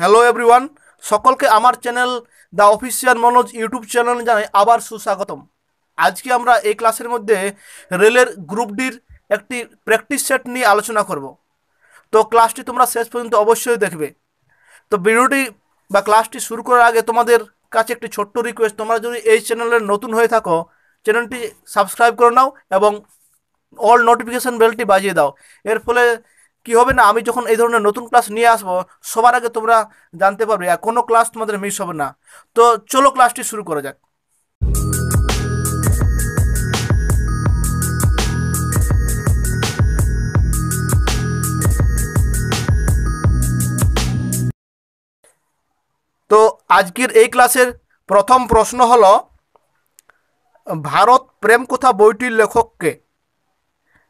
hello everyone সকলকে আমার channel the official Manoj YouTube channel জানাই আবার সুস্বাগতম আজকে আমরা এই ক্লাসের মধ্যে রেলের গ্রুপ ডির একটি প্র্যাকটিস সেট নিয়ে আলোচনা করব তো ক্লাসটি তোমরা শেষ পর্যন্ত অবশ্যই দেখবে তো ভিডিওটি বা ক্লাসটি শুরু করার আগে তোমাদের কাছে একটি ছোট্ট রিকোয়েস্ট তোমরা যদি এই চ্যানেলের নতুন হয়ে থাকো চ্যানেলটি সাবস্ক্রাইব করে নাও এবং অল নোটিফিকেশান বেলটি বাজিয়ে দাও এর ফলে কি হবে না আমি যখন এই ধরনের নতুন ক্লাস নিয়ে আসব সবার আগে তোমরা জানতে পারবে আর কোনো ক্লাস তোমাদের মিস হবে না তো চলো ক্লাসটি শুরু করা যাক তো আজকের এই ক্লাসের প্রথম প্রশ্ন হলো ভারত প্রেম কথা বইটির লেখককে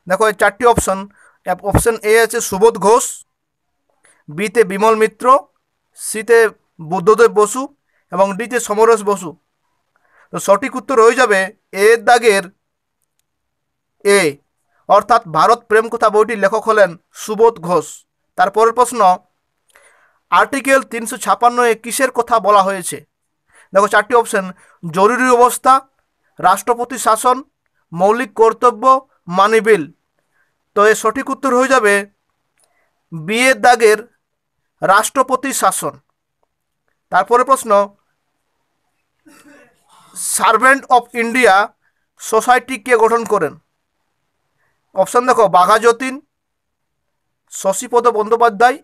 দেখো এই চারটি অপশন অপশন এ আছে সুবোধ ঘোষ বিতে বিমল মিত্র সিতে বুদ্ধদেব বসু এবং ডিতে সমরেশ বসু তো সঠিক উত্তর হয়ে যাবে এ দাগের এ অর্থাৎ ভারত প্রেম কথা বইটির লেখক হলেন সুবোধ ঘোষ তারপরের প্রশ্ন আর্টিকেল তিনশো ছাপান্ন এ কিসের কথা বলা হয়েছে দেখো চারটি অপশন জরুরি অবস্থা রাষ্ট্রপতি শাসন মৌলিক কর্তব্য মানিবিল তো এর সঠিক উত্তর হয়ে যাবে বিয়ের দাগের রাষ্ট্রপতি শাসন তারপরে প্রশ্ন সার্ভেন্ট অফ ইন্ডিয়া সোসাইটি কে গঠন করেন অপশান দেখো বাঘা যতীন শশীপদ বন্দ্যোপাধ্যায়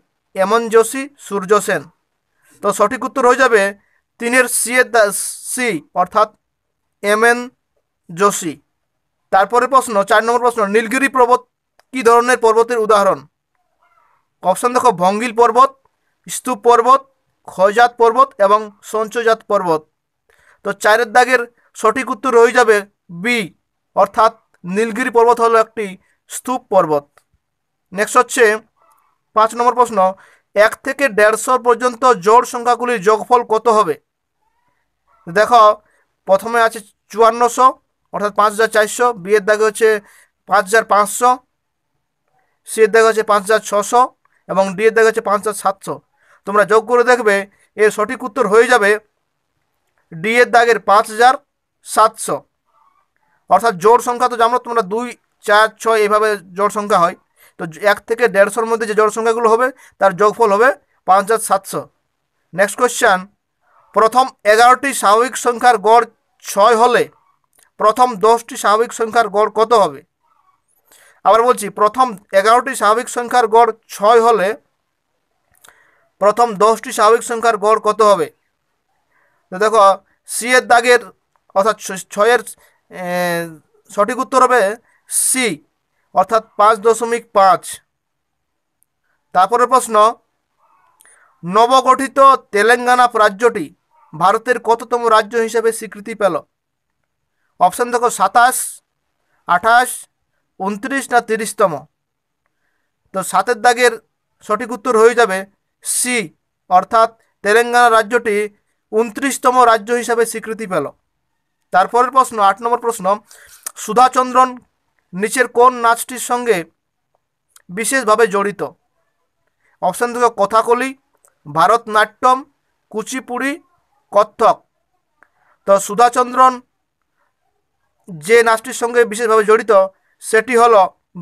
এমন যোশী সূর্য সেন তো সঠিক উত্তর হয়ে যাবে তিনের সি এ সি অর্থাৎ এম এন যোশী তারপরে প্রশ্ন চার নম্বর প্রশ্ন নীলগিরি পর্বত কি ধরনের পর্বতের উদাহরণ অপশান দেখো ভঙ্গিল পর্বত স্তূপ পর্বত ক্ষয়জাত পর্বত এবং সঞ্চয়জাত পর্বত তো চারের দাগের সঠিক উত্তর রয়ে যাবে বি অর্থাৎ নীলগিরি পর্বত হলো একটি স্তূপ পর্বত নেক্সট হচ্ছে পাঁচ নম্বর প্রশ্ন এক থেকে দেড়শো পর্যন্ত জোর সংখ্যাগুলির যোগফল কত হবে দেখো প্রথমে আছে চুয়ান্নশো অর্থাৎ পাঁচ হাজার চারশো বিয়ের দাগে হচ্ছে পাঁচ হাজার পাঁচশো সি এর দেখা হচ্ছে পাঁচ হাজার ছশো এবং ডি এর দেখা হচ্ছে পাঁচ হাজার সাতশো তোমরা যোগ করে দেখবে এর সঠিক উত্তর হয়ে যাবে ডি এর দাগের পাঁচ হাজার সাতশো অর্থাৎ জোড় সংখ্যা তো জানো তোমরা দুই চার ছয় এভাবে জোড় সংখ্যা হয় তো এক থেকে দেড়শোর মধ্যে যে জোড় সংখ্যাগুলো হবে তার যোগফল হবে পাঁচ হাজার সাতশো নেক্সট কোয়েশ্চান প্রথম এগারোটি স্বাভাবিক সংখ্যার গড় ছয় হলে প্রথম দশটি স্বাভাবিক সংখ্যার গড় কত হবে আবার বলছি প্রথম এগারোটি স্বাভাবিক সংখ্যার গড় ছয় হলে প্রথম দশটি স্বাভাবিক সংখ্যার গড় কত হবে তো দেখো সি এর দাগের অর্থাৎ ছয়ের সঠিক উত্তর হবে সি অর্থাৎ পাঁচ দশমিক পাঁচ তারপরের প্রশ্ন নবগঠিত তেলেঙ্গানা রাজ্যটি ভারতের কততম রাজ্য হিসেবে স্বীকৃতি পেল অপশান দেখো সাতাশ আঠাশ উনত্রিশ না তিরিশতম তো সাতের দাগের সঠিক উত্তর হয়ে যাবে সি অর্থাৎ তেলেঙ্গানা রাজ্যটি উনত্রিশতম রাজ্য হিসাবে স্বীকৃতি পেল তারপরের প্রশ্ন আট নম্বর প্রশ্ন সুধাচন্দ্রন নিচের কোন নাচটির সঙ্গে বিশেষভাবে জড়িত অপশান থেকে কথাকলি ভারতনাট্যম কুচিপুড়ি কত্থক তো সুধাচন্দ্রন যে নাচটির সঙ্গে বিশেষভাবে জড়িত সেটি হলো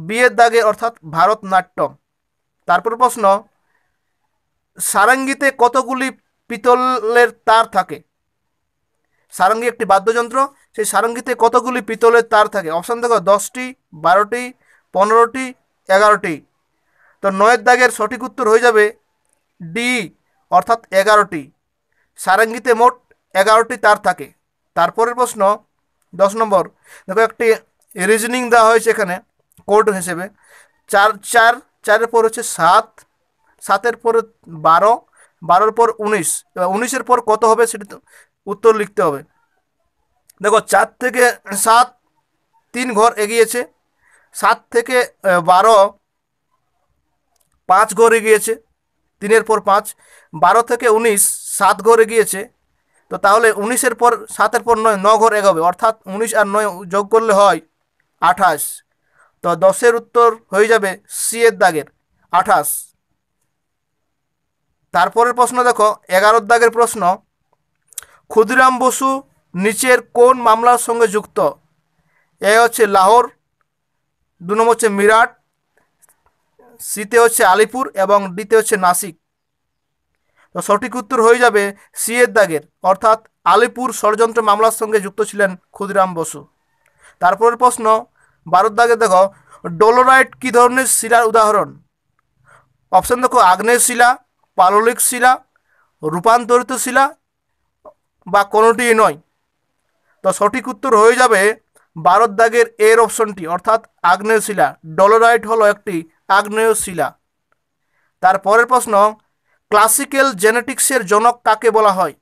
বিয়ের দাগে অর্থাৎ ভারতনাট্যম তারপর প্রশ্ন সারাঙ্গিতে কতগুলি পিতলের তার থাকে সারঙ্গি একটি বাদ্যযন্ত্র সেই সারঙ্গিতে কতগুলি পিতলের তার থাকে অপশান দেখো দশটি বারোটি পনেরোটি এগারোটি তো নয়ের দাগের সঠিক উত্তর হয়ে যাবে ডি অর্থাৎ এগারোটি সারঙ্গিতে মোট এগারোটি তার থাকে তারপরের প্রশ্ন দশ নম্বর দেখো একটি রিজনিং দেওয়া হয়েছে এখানে কোড হিসেবে চার চার চারের পর হচ্ছে সাত সাতের পর বারো বারোর পর উনিশ এবার উনিশের পর কত হবে সেটি উত্তর লিখতে হবে দেখো চার থেকে সাত তিন ঘর এগিয়েছে সাত থেকে বারো পাঁচ ঘর এগিয়েছে তিনের পর পাঁচ বারো থেকে উনিশ সাত ঘর এগিয়েছে তো তাহলে উনিশের পর সাতের পর নয় ন ঘর এগোবে অর্থাৎ উনিশ আর নয় যোগ করলে হয় আঠাশ তো দশের উত্তর হয়ে যাবে সি এর দাগের আঠাশ তারপরের প্রশ্ন দেখো এগারোর দাগের প্রশ্ন ক্ষুদিরাম বসু নিচের কোন মামলার সঙ্গে যুক্ত এ হচ্ছে লাহোর দু নম্বর হচ্ছে মিরাট সিতে হচ্ছে আলিপুর এবং ডিতে হচ্ছে নাসিক তো সঠিক উত্তর হয়ে যাবে সি এর দাগের অর্থাৎ আলিপুর ষড়যন্ত্র মামলার সঙ্গে যুক্ত ছিলেন ক্ষুদিরাম বসু তারপরের প্রশ্ন বারোর দাগে দেখো ডোলোরাইট কী ধরনের শিলার উদাহরণ অপশান দেখো আগ্নেয় শিলা পাললিক শিলা রূপান্তরিত শিলা বা কোনোটিই নয় তো সঠিক উত্তর হয়ে যাবে বারোর দাগের এর অপশনটি অর্থাৎ আগ্নেয় শিলা ডলোরাইট হলো একটি আগ্নেয় শিলা তারপরের প্রশ্ন ক্লাসিক্যাল জেনেটিক্সের জনক কাকে বলা হয়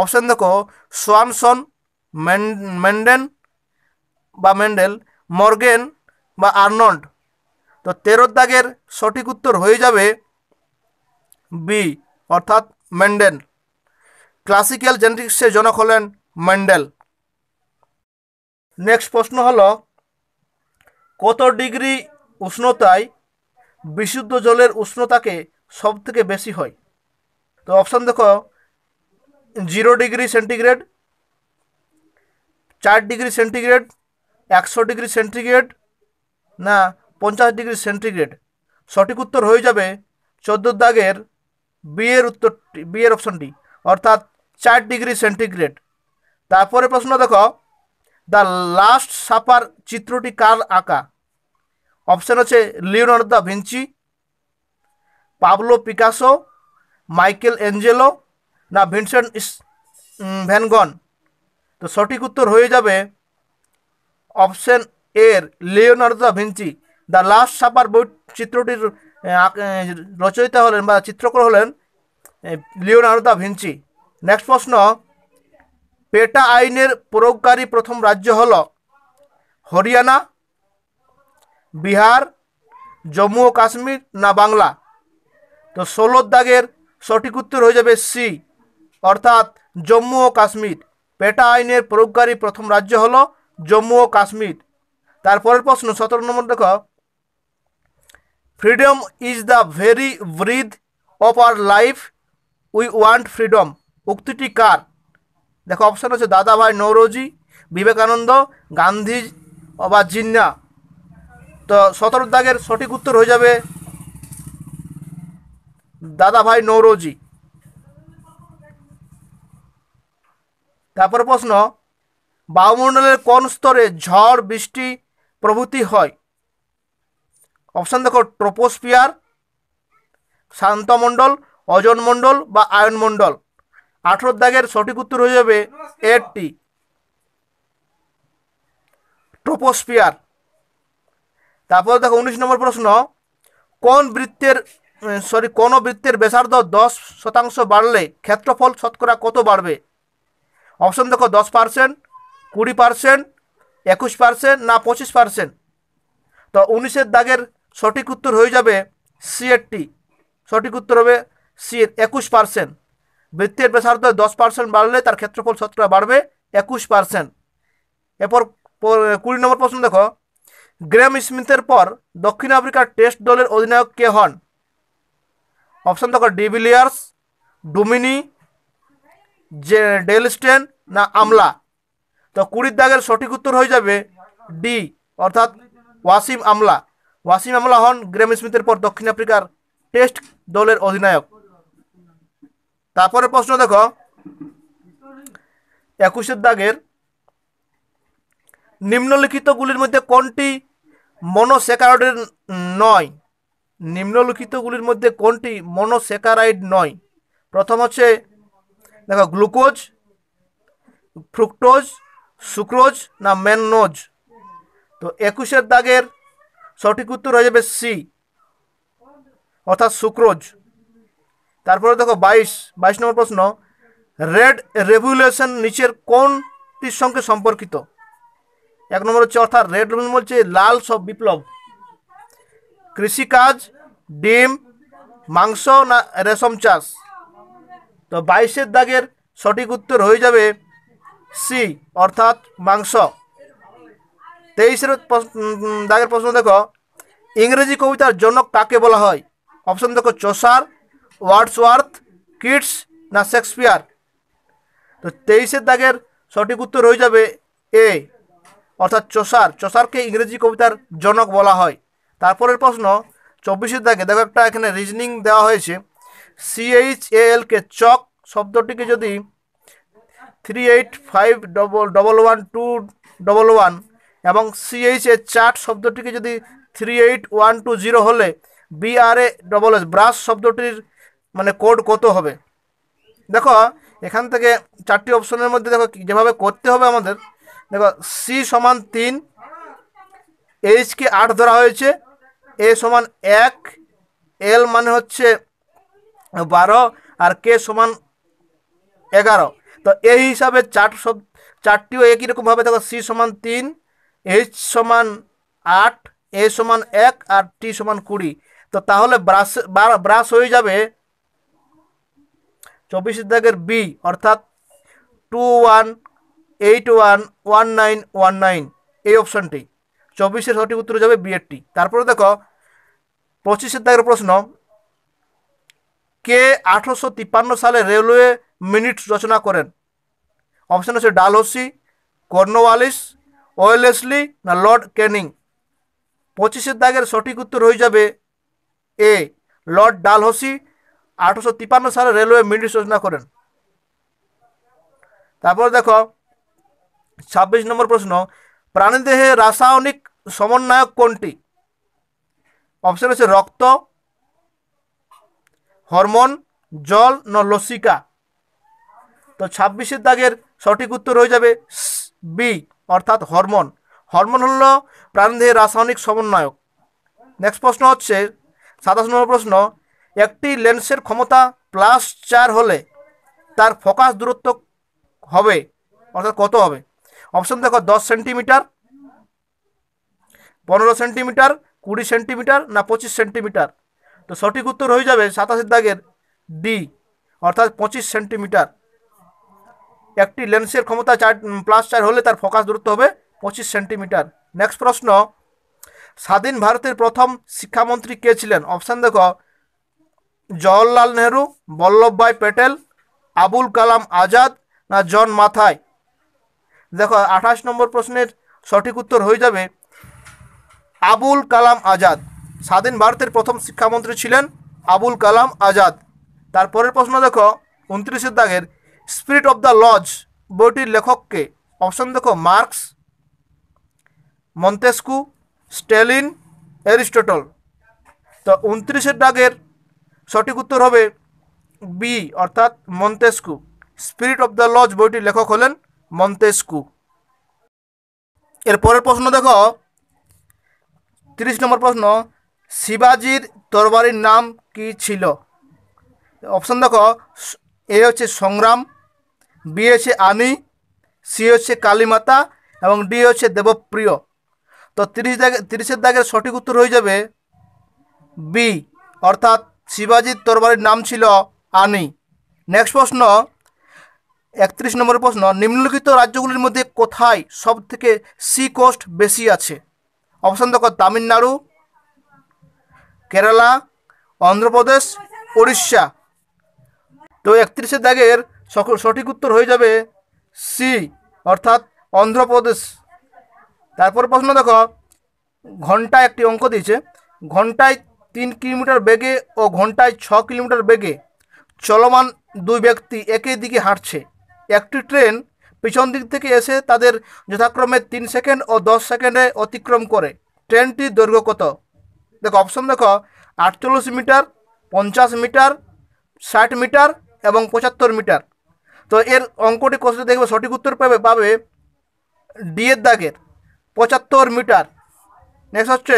অপশান দেখো সোয়ানসন ম্যান্ডেন বা মেন্ডেল মর্গেন বা আর্নল্ড তো তেরোর দাগের সঠিক উত্তর হয়ে যাবে বি অর্থাৎ মেন্ডেল ক্লাসিক্যাল জেনেটিক্সের জনক হলেন মেন্ডেল নেক্সট প্রশ্ন হল কত ডিগ্রি উষ্ণতায় বিশুদ্ধ জলের উষ্ণতাকে সবথেকে বেশি হয় তো অপশান দেখো জিরো ডিগ্রি সেন্টিগ্রেড চার ডিগ্রি সেন্টিগ্রেড একশো ডিগ্রি সেন্টিগ্রেড না পঞ্চাশ ডিগ্রি সেন্টিগ্রেড সঠিক উত্তর হয়ে যাবে চোদ্দো দাগের বিয়ের উত্তর বিয়ের অপশনটি অর্থাৎ চার ডিগ্রি সেন্টিগ্রেড তারপরে প্রশ্ন দেখো দ্য লাস্ট সাপার চিত্রটি কার আঁকা অপশান আছে Leonardo da Vinci Pablo Picasso Michelangelo না ভিনসেন্ট ভ্যানগন তো সঠিক উত্তর হয়ে যাবে অপশন এর Leonardo da Vinci the last supper বই চিত্রটির রচয়িতা হলেন বা চিত্রকর হলেন লিওনার্দো দা ভিঞ্চি নেক্সট প্রশ্ন পেটা আইনের প্রয়োগকারী প্রথম রাজ্য হল হরিয়ানা বিহার জম্মু ও কাশ্মীর না বাংলা তো ষোলোর দাগের সঠিক উত্তর হয়ে যাবে সি অর্থাৎ জম্মু ও কাশ্মীর পেটা আইনের প্রয়োগকারী প্রথম রাজ্য হলো জম্মু ও কাশ্মীর তারপরের প্রশ্ন সতেরো নম্বর দেখো freedom is the very breath of our life we want freedom উক্তিটি কার দেখো অপশান আছে দাদাভাই নৌরজি বিবেকানন্দ গান্ধী বা জিন্না তো সতেরো দাগের সঠিক উত্তর হয়ে যাবে দাদাভাই নৌরজি তারপর প্রশ্ন বায়ুমণ্ডলের কোন স্তরে ঝড় বৃষ্টি প্রভৃতি হয় অপশান দেখো ট্রোপোস্ফিয়ার শান্তমণ্ডল অজনমণ্ডল বা আয়নমণ্ডল আঠেরো দাগের সঠিক উত্তর হয়ে যাবে এরটি ট্রোপোস্ফিয়ার তারপর দেখো উনিশ নম্বর প্রশ্ন কোন বৃত্তের সরি কোন বৃত্তের বেসার্ধ দশ শতাংশ বাড়লে ক্ষেত্রফল শতকরা কত বাড়বে অপশন দেখো দশ পার্সেন্ট কুড়ি পার্সেন্ট একুশ পার্সেন্ট না পঁচিশ পার্সেন্ট তো উনিশের দাগের সঠিক উত্তর হয়ে যাবে সিএরটি সঠিক উত্তর হবে সি একুশ পার্সেন্ট বৃত্তের ব্যাসার্ধ দশ পার্সেন্ট বাড়লে তার ক্ষেত্রফল শতকরা বাড়বে একুশ পার্সেন্ট এরপর কুড়ি নম্বর প্রশ্ন দেখো গ্রেম স্মিথের পর দক্ষিণ আফ্রিকার টেস্ট দলের অধিনায়ক কে হন অপশান দেখো ডিভিলিয়ার্স ডুমিনি জে ডেলস্টেন না আমলা তো কুড়ির দাগের সঠিক উত্তর হয়ে যাবে ডি অর্থাৎ ওয়াসিম আমলা ওয়াসিম আমলা হন গ্রেম স্মিথের পর দক্ষিণ আফ্রিকার টেস্ট দলের অধিনায়ক তারপরে প্রশ্ন দেখো একুশের দাগের নিম্নলিখিতগুলির মধ্যে কোনটি মনোসেকারাইডের নয় নিম্নলিখিতগুলির মধ্যে কোনটি মনোসেকারাইড নয় প্রথম হচ্ছে দেখো গ্লুকোজ ফ্রুক্টোজ সুক্রোজ না ম্যাননোজ তো একুশের দাগের সঠিক উত্তর হয়ে যাবে সি অর্থাৎ সুক্রোজ তারপরে দেখো বাইশ বাইশ নম্বর প্রশ্ন রেড রেভুলেশন নিচের কোনটির সঙ্গে সম্পর্কিত এক নম্বর হচ্ছে অর্থাৎ রেড রেভুলেশন বলছে লাল সব বিপ্লব কৃষিকাজ ডিম মাংস না রেশম চাষ তো বাইশের দাগের সঠিক উত্তর হয়ে যাবে সি অর্থাৎ মাংস তেইশের দাগের প্রশ্ন দেখো ইংরেজি কবিতার জনক কাকে বলা হয় অপশন দেখো চোসার ওয়ার্ডসওয়ার্থ কিডস না শেক্সপিয়ার তো তেইশের দাগের সঠিক উত্তর হয়ে যাবে এ অর্থাৎ চসার চসারকে ইংরেজি কবিতার জনক বলা হয় তারপরের প্রশ্ন চব্বিশের দাগে দেখো একটা এখানে রিজনিং দেওয়া হয়েছে সিএইচ এ এল কে চক শব্দটিকে যদি three eight five double double one two double one এবং সিএইচ এ চার্ট শব্দটিকে যদি three eight one two zero হলে বিআরএ ডবল এস ব্রাশ শব্দটির মানে কোড কত হবে দেখো এখান থেকে চারটি অপশনের মধ্যে দেখো যেভাবে করতে হবে আমাদের দেখো সি সমান তিন এইচকে আট ধরা হয়েছে এ সমান এক এল মানে হচ্ছে বারো আর কে সমান এগারো তো এই হিসাবে চার সব চারটিও একই রকমভাবে দেখো সি সমান তিন এইচ সমান আট এ সমান এক আর টি সমান কুড়ি তো তাহলে ব্রাশ ব্রাশ হয়ে যাবে চব্বিশ দাগের বি অর্থাৎ two one eight one one nine one nine এই অপশানটি চব্বিশের সঠিক উত্তর যাবে বিএডটি তারপরে দেখো পঁচিশের দাগের প্রশ্ন কে আঠারোশো তিপ্পান্ন সালে রেলওয়ে মিনিট রচনা করেন অপশান হচ্ছে ডালহসি কর্নওয়ালিস ওয়েলেসলি না লর্ড ক্যানিং পঁচিশের দাগের সঠিক উত্তর হয়ে যাবে এ লর্ড ডালহসি আঠারোশো তিপ্পান্ন সালে রেলওয়ে মিনিট রচনা করেন তারপর দেখো ছাব্বিশ নম্বর প্রশ্ন প্রাণীদেহে রাসায়নিক সমন্বয়ক কোনটি অপশন আছে রক্ত হরমোন জল ন লসিকা তো ছাব্বিশের দাগের সঠিক উত্তর হয়ে যাবে বি অর্থাৎ হরমোন হরমোন হল প্রাণদেহের রাসায়নিক সমন্বয়ক নেক্সট প্রশ্ন হচ্ছে সাতাশ নম্বর প্রশ্ন একটি লেন্সের ক্ষমতা প্লাস চার হলে তার ফোকাস দূরত্ব হবে অর্থাৎ কত হবে অপশন দেখো দশ সেন্টিমিটার পনেরো সেন্টিমিটার কুড়ি সেন্টিমিটার না পঁচিশ সেন্টিমিটার তো সঠিক উত্তর হয়ে যাবে সাতাশের দাগের ডি অর্থাৎ পঁচিশ সেন্টিমিটার একটি লেন্সের ক্ষমতা চার প্লাস চার হলে তার ফোকাস দূরত্ব হবে পঁচিশ সেন্টিমিটার নেক্সট প্রশ্ন স্বাধীন ভারতের প্রথম শিক্ষামন্ত্রী কে ছিলেন অপশান দেখো জওয়াহরলাল নেহরু বল্লভভাই প্যাটেল আবুল কালাম আজাদ না জন মাথায় দেখো আঠাশ নম্বর প্রশ্নের সঠিক উত্তর হয়ে যাবে আবুল কালাম আজাদ স্বাধীন ভারতের প্রথম শিক্ষামন্ত্রী ছিলেন আবুল কালাম আজাদ তারপরের প্রশ্ন দেখো উনত্রিশের দাগের স্পিরিট অব দ্য লজ বইটির লেখককে অপশন দেখো মার্কস মন্তেস্কু স্টেলিন অ্যারিস্টটল তো উনত্রিশের দাগের সঠিক উত্তর হবে বি অর্থাৎ Montesquieu spirit of the laws বইটির লেখক হলেন মন্তেস্কু এরপরের প্রশ্ন দেখো তিরিশ নম্বর প্রশ্ন শিবাজির তরবারির নাম কি ছিল অপশন দেখো এ হচ্ছে সংগ্রাম বি হচ্ছে আনি সি হচ্ছে কালীমাতা এবং ডি হচ্ছে দেবপ্রিয় তো তিরিশ দাগে তিরিশের দাগের সঠিক উত্তর হয়ে যাবে বি অর্থাৎ শিবাজির তরবারির নাম ছিল আনি নেক্সট প্রশ্ন একত্রিশ নম্বর প্রশ্ন নিম্নলিখিত রাজ্যগুলির মধ্যে কোথায় সব থেকে সি কোস্ট বেশি আছে অপশান দেখো তামিলনাড়ু কেরালা অন্ধ্রপ্রদেশ উড়িষ্যা তো একত্রিশের দাগের সকল সঠিক উত্তর হয়ে যাবে সি অর্থাৎ অন্ধ্রপ্রদেশ তারপর প্রশ্ন দেখো ঘন্টা একটি অঙ্ক দিয়েছে ঘন্টায় তিন কিলোমিটার বেগে ও ঘন্টায় ছ কিলোমিটার বেগে চলমান দুই ব্যক্তি একই দিকে হাঁটছে একটি ট্রেন পিছন দিক থেকে এসে তাদের যথাক্রমে তিন সেকেন্ড ও দশ সেকেন্ডে অতিক্রম করে ট্রেনটির দৈর্ঘ্য কত দেখো অপশন দেখো আটচল্লিশ মিটার পঞ্চাশ মিটার ষাট মিটার এবং পঁচাত্তর মিটার তো এর অঙ্কটি কষলে দেখবে সঠিক উত্তর পাবে পাবে ডিয়ের দাগের পঁচাত্তর মিটার নেক্সট হচ্ছে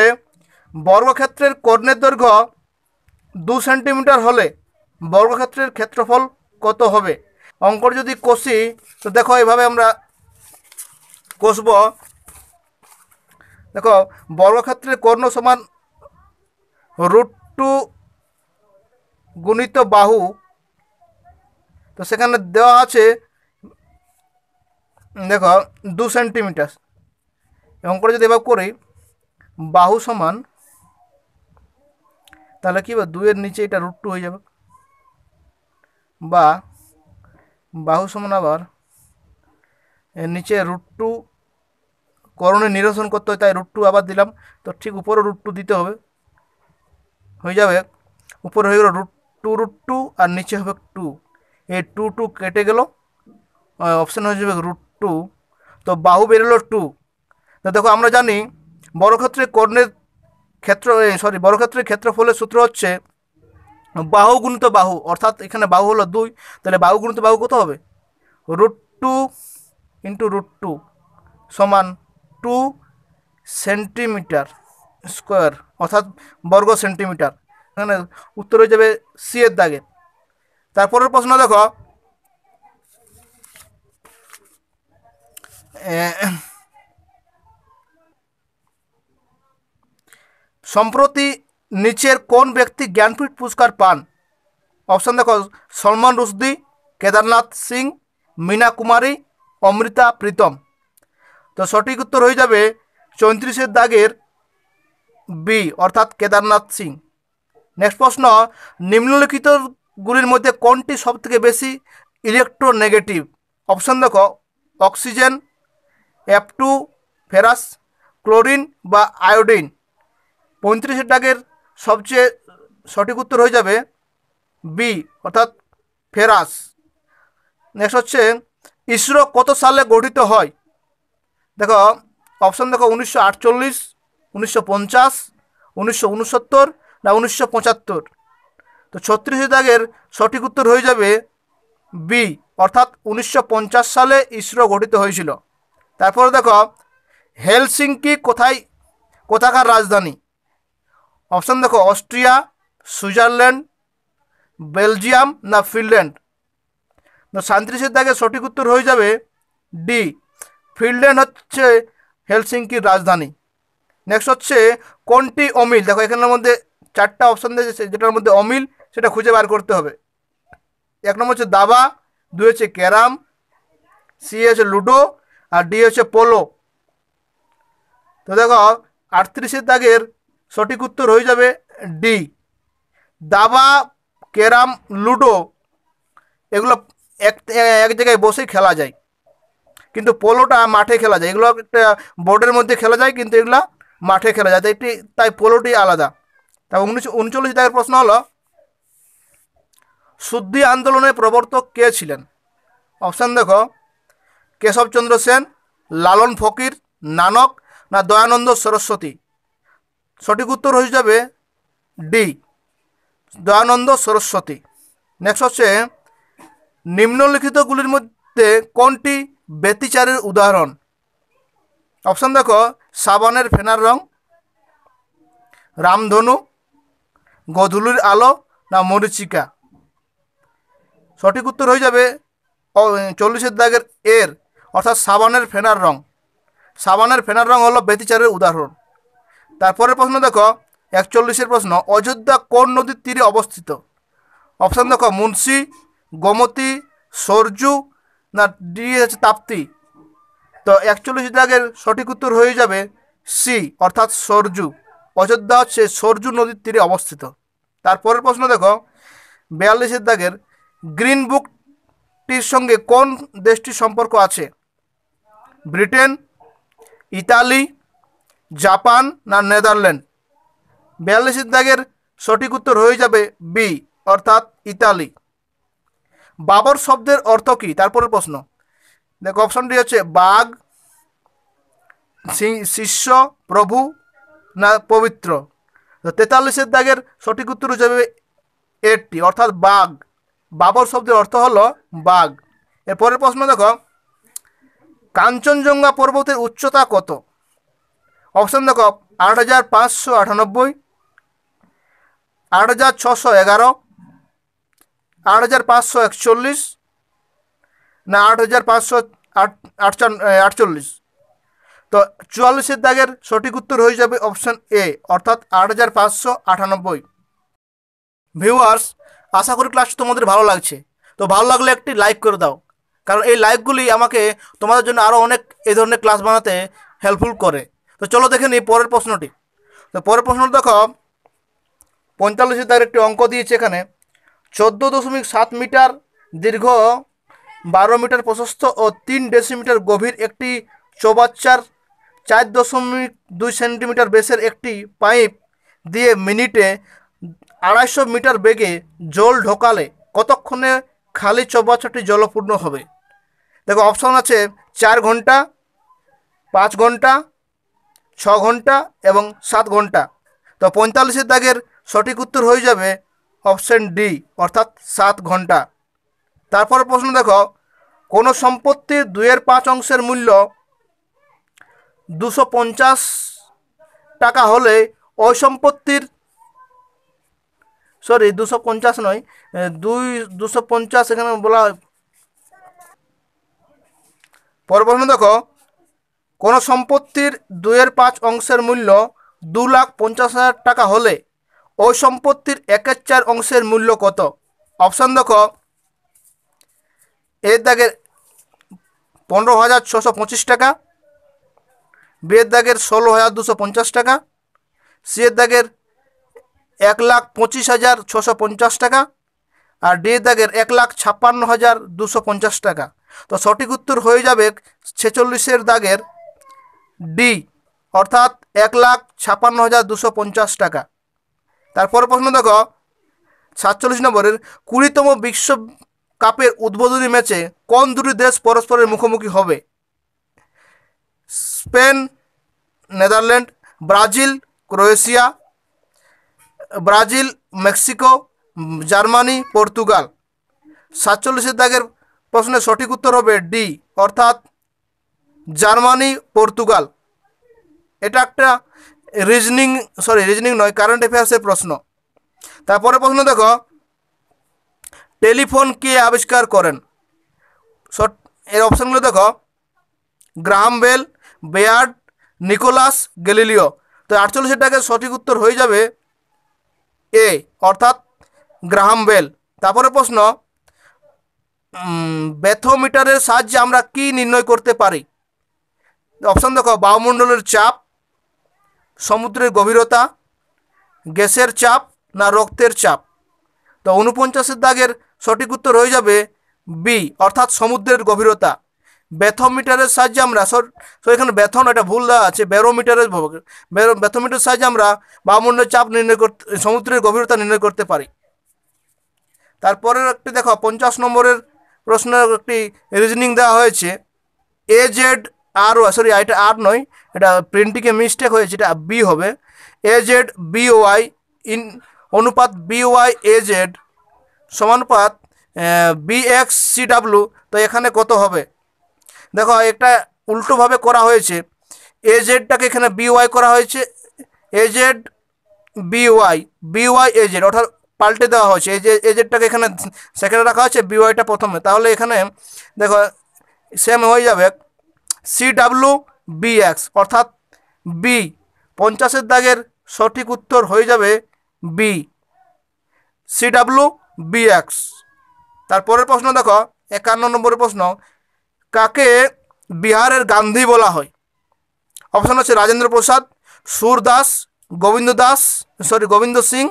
বর্গক্ষেত্রের কর্ণের দৈর্ঘ্য দু সেন্টিমিটার হলে বর্গক্ষেত্রের ক্ষেত্রফল কত হবে অঙ্কটি যদি কষি তো দেখো এভাবে আমরা কষব দেখো বর্গক্ষেত্রের কর্ণ সমান রুট টু গুণিত বাহু তো সেখানে দেওয়া আছে দেখো দু সেন্টিমিটার অঙ্কটা যদি এবার করি বাহু সমান তাহলে কী বা দুয়ের নিচে এটা রুট টু হয়ে যাবে বা বাহু সমান আবার নিচে রুট টু করণে নিরসন করতে হয় তাই রুট টু আবার দিলাম তো ঠিক উপরে রুট টু দিতে হবে হয়ে যাবে উপরে হয়ে গেলো রুট টু রুট টু আর নিচে হবে টু এই টু টু কেটে গেল অপশান হয়ে যাবে রুট টু তো বাহু বেরোলো টু তো দেখো আমরা জানি বড়ক্ষেত্রে কর্ণের ক্ষেত্র সরি বর্গক্ষেত্রের ক্ষেত্রফলের সূত্র হচ্ছে বাহু গুণিত বাহু অর্থাৎ এখানে বাহু হলো দুই তাহলে বাহু গুণিত বাহু কত হবে root two into root two সমান টু সেন্টিমিটার স্কোয়ার অর্থাৎ বর্গ সেন্টিমিটার এখানে উত্তর হয়ে যাবে সি এর দাগে তারপরের প্রশ্ন দেখো সম্প্রতি নিচের কোন ব্যক্তি জ্ঞানপীঠ পুরস্কার পান অপশন দেখো সলমান রুশদি কেদারনাথ সিং মীনা কুমারী অমৃতা প্রীতম তো সঠিক উত্তর হয়ে যাবে চৌত্রিশের দাগের বি অর্থাৎ কেদারনাথ সিং নেক্সট প্রশ্ন নিম্নলিখিত গুলির মধ্যে কোনটি সবথেকে বেশি ইলেকট্রোনেগেটিভ অপশান দেখো অক্সিজেন অ্যাপটু ফেরাস ক্লোরিন বা আয়োডিন পঁয়ত্রিশের ডাগের সবচেয়ে সঠিক উত্তর হয়ে যাবে বি অর্থাৎ ফেরাস নেক্সট হচ্ছে ইসরো কত সালে গঠিত হয় দেখো অপশান দেখো উনিশশো আটচল্লিশ উনিশশো পঞ্চাশ উনিশশো উনসত্তর না উনিশশো পঁচাত্তর তো ছত্রিশে দাগের সঠিক উত্তর হয়ে যাবে বি অর্থাৎ উনিশশো সালে ইসরো গঠিত হয়েছিল তারপরে দেখো হেলসিঙ্কি কোথায় কোথাকার রাজধানী অপশান দেখো অস্ট্রিয়া সুইজারল্যান্ড বেলজিয়াম না ফিনল্যান্ড তো সাঁত্রিশের দাগে সঠিক উত্তর হয়ে যাবে ডি ফিনল্যান্ড হচ্ছে হেলসিঙ্কির রাজধানী নেক্সট হচ্ছে কোনটি অমিল দেখো এখানের মধ্যে চারটা অপশান দিয়েছে যেটার মধ্যে অমিল সেটা খুঁজে বার করতে হবে এক নম্বর হচ্ছে দাবা দুই হচ্ছে ক্যারাম সি হচ্ছে লুডো আর ডি হচ্ছে পোলো তো দেখো আটত্রিশের দাগের সঠিক উত্তর হয়ে যাবে ডি দাবা ক্যারাম লুডো এগুলো এক এক জায়গায় বসেই খেলা যায় কিন্তু পোলোটা মাঠে খেলা যায় এগুলো একটা বোর্ডের মধ্যে খেলা যায় কিন্তু এগুলো মাঠে খেলা যায় তাই তাই পোলোটি আলাদা তা উনিশ উনচল্লিশ দাগের প্রশ্ন হলো শুদ্ধি আন্দোলনের প্রবর্তক কে ছিলেন অপশান দেখো কেশবচন্দ্র সেন লালন ফকির নানক না দয়ানন্দ সরস্বতী সঠিক উত্তর হয়ে যাবে ডি দয়ানন্দ সরস্বতী নেক্সট হচ্ছে নিম্নলিখিতগুলির মধ্যে কোনটি ব্যতিচারের উদাহরণ অপশান দেখো সাবানের ফেনার রং রামধনু গধুলির আলো না মরিচিকা সঠিক উত্তর হয়ে যাবে চল্লিশের দাগের এর অর্থাৎ সাবানের ফেনার রং সাবানের ফেনার রং হলো বেতিচারের উদাহরণ তারপরের প্রশ্ন দেখো একচল্লিশের প্রশ্ন অযোধ্যা কোন নদীর তীরে অবস্থিত অপশান দেখো মুন্সি গোমতী সরজু না ডি হচ্ছে তাপ্তি তো একচল্লিশ দাগের সঠিক উত্তর হয়ে যাবে সি অর্থাৎ সরজু অযোধ্যা হচ্ছে সরজু নদীর তীরে অবস্থিত তারপরের প্রশ্ন দেখো বিয়াল্লিশের দাগের গ্রিন বুকটির সঙ্গে কোন দেশটির সম্পর্ক আছে ব্রিটেন ইতালি জাপান না নেদারল্যান্ড বিয়াল্লিশের দাগের সঠিক উত্তর হয়ে যাবে বি অর্থাৎ ইতালি বাবর শব্দের অর্থ কী তারপরের প্রশ্ন দেখ অপশনটি হচ্ছে বাঘ শিষ্য প্রভু না পবিত্র তেতাল্লিশের দাগের সঠিক উত্তর হয়ে যাবে এটি অর্থাৎ বাঘ বাবর শব্দের অর্থ হলো বাঘ এরপরের প্রশ্ন দেখো কাঞ্চনজঙ্ঘা পর্বতের উচ্চতা কত অপশন দেখো আট হাজার পাঁচশো আটানব্বই আট হাজার ছশো এগারো আট হাজার পাঁচশো একচল্লিশ না আট হাজার পাঁচশো আট আটচল্লিশ তো চুয়াল্লিশের দাগের সঠিক উত্তর হয়ে যাবে অপশন এ অর্থাৎ আট হাজার পাঁচশো আটানব্বই ভিউয়ার্স আশা করি ক্লাস তোমাদের ভালো লাগছে তো ভালো লাগলে একটি লাইক করে দাও কারণ এই লাইকগুলি আমাকে তোমাদের জন্য আরও অনেক এই ধরনের ক্লাস বানাতে হেল্পফুল করে তো চলো দেখে নিই পরের প্রশ্নটি তো পরের প্রশ্নটি দেখো পঁয়তাল্লিশ তার একটি অঙ্ক দিয়েছে এখানে চোদ্দো দশমিক সাত মিটার দীর্ঘ বারো মিটার প্রশস্ত ও তিন ডেসিমিটার গভীর একটি চৌবাচ্চার চার দশমিক দুই সেন্টিমিটার বেসের একটি পাইপ দিয়ে মিনিটে আড়াইশো মিটার বেগে জল ঢোকালে কতক্ষণে খালি চৌবাচ্চাটি জলপূর্ণ হবে দেখো অপশন আছে চার ঘন্টা পাঁচ ঘন্টা ছ ঘন্টা এবং সাত ঘন্টা তো পঁয়তাল্লিশের দাগের সঠিক উত্তর হয়ে যাবে অপশন ডি অর্থাৎ সাত ঘন্টা তারপর প্রশ্ন দেখো কোন সম্পত্তির দুয়ের পাঁচ অংশের মূল্য দুশো টাকা হলে ওই সম্পত্তির সরি দুশো পঞ্চাশ নয় দুই দুশো পঞ্চাশ এখানে বলা পরবর্তী দেখো কোন সম্পত্তির দুয়ের পাঁচ অংশের মূল্য দু লাখ পঞ্চাশ হাজার টাকা হলে ওই সম্পত্তির একের চার অংশের মূল্য কত অপশান দেখো এর দাগের পনেরো হাজার ছশো পঁচিশ টাকা বিয়ের দাগের ষোলো হাজার দুশো পঞ্চাশ টাকা সিয়ের দাগের এক লাখ পঁচিশ হাজার ছশো পঞ্চাশ টাকা আর ডি দাগের এক লাখ ছাপ্পান্ন হাজার দুশো পঞ্চাশ টাকা তো সঠিক উত্তর হয়ে যাবে ছেচল্লিশের দাগের ডি অর্থাৎ এক লাখ ছাপ্পান্ন হাজার দুশো পঞ্চাশ টাকা তারপর প্রশ্ন দেখো সাতচল্লিশ নম্বরের কুড়িতম বিশ্ব কাপের উদ্বোধনী ম্যাচে কোন দুটি দেশ পরস্পরের মুখোমুখি হবে Spain Netherland Brazil Croatia Brazil Mexico Germany Portugal সাতচল্লিশের দাগের প্রশ্নের সঠিক উত্তর হবে ডি অর্থাৎ জার্মানি পর্তুগাল এটা একটা রিজনিং সরি রিজনিং নয় কারেন্ট অ্যাফেয়ার্সের প্রশ্ন তারপরে প্রশ্ন দেখো টেলিফোন কে আবিষ্কার করেন শর্ট এর অপশানগুলো দেখো Graham Bell Baird Nicholas Galileo তো আটচল্লিশের টাকা সঠিক উত্তর হয়ে যাবে এ অর্থাৎ গ্রাহাম বেল তারপরে প্রশ্ন ব্যথোমিটারের সাহায্যে আমরা কি নির্ণয় করতে পারি অপশান দেখো বায়ুমণ্ডলের চাপ সমুদ্রের গভীরতা গ্যাসের চাপ না রক্তের চাপ তো উনপঞ্চাশের দাগের সঠিক উত্তর হয়ে যাবে বি অর্থাৎ সমুদ্রের গভীরতা ব্যথোমিটারের সাহায্যে আমরা সো এখানে ব্যথন এটা ভুল দেওয়া আছে ব্যারোমিটারের ব্যথোমিটারের সাহায্যে আমরা বায়ুমণ্ডলের চাপ নির্ণয় করতে সমুদ্রের গভীরতা নির্ণয় করতে পারি তারপরের একটি দেখো পঞ্চাশ নম্বরের প্রশ্নের একটি রিজনিং দেওয়া হয়েছে এ জেড আর সরি এটা আর নয় এটা প্রিন্টিংয়ে মিস্টেক হয়েছে এটা বি হবে এ জেড বি ওয়াই ইন অনুপাত বি ওয়াই এ জেড সমানুপাত বি এক্স সি ডাব্লু তো এখানে কত হবে দেখো এটা উল্টোভাবে করা হয়েছে এ জেডটাকে এখানে বিওয়াই করা হয়েছে A Z B Y B Y A Z অর্থাৎ পাল্টে দেওয়া হয়েছে এই যে এ জেডটাকে এখানে সেকেন্ডে রাখা হয়েছে বিওয়াইটা প্রথমে তাহলে এখানে দেখো সেম হয়ে যাবে সি ডাব্লু বি এক্স অর্থাৎ বি পঞ্চাশের দাগের সঠিক উত্তর হয়ে যাবে B C W B X তারপরের প্রশ্ন দেখো একান্ন নম্বরের প্রশ্ন কাকে বিহারের গান্ধী বলা হয় অপশান হচ্ছে রাজেন্দ্র প্রসাদ সুর দাস গোবিন্দ দাস সরি গোবিন্দ সিং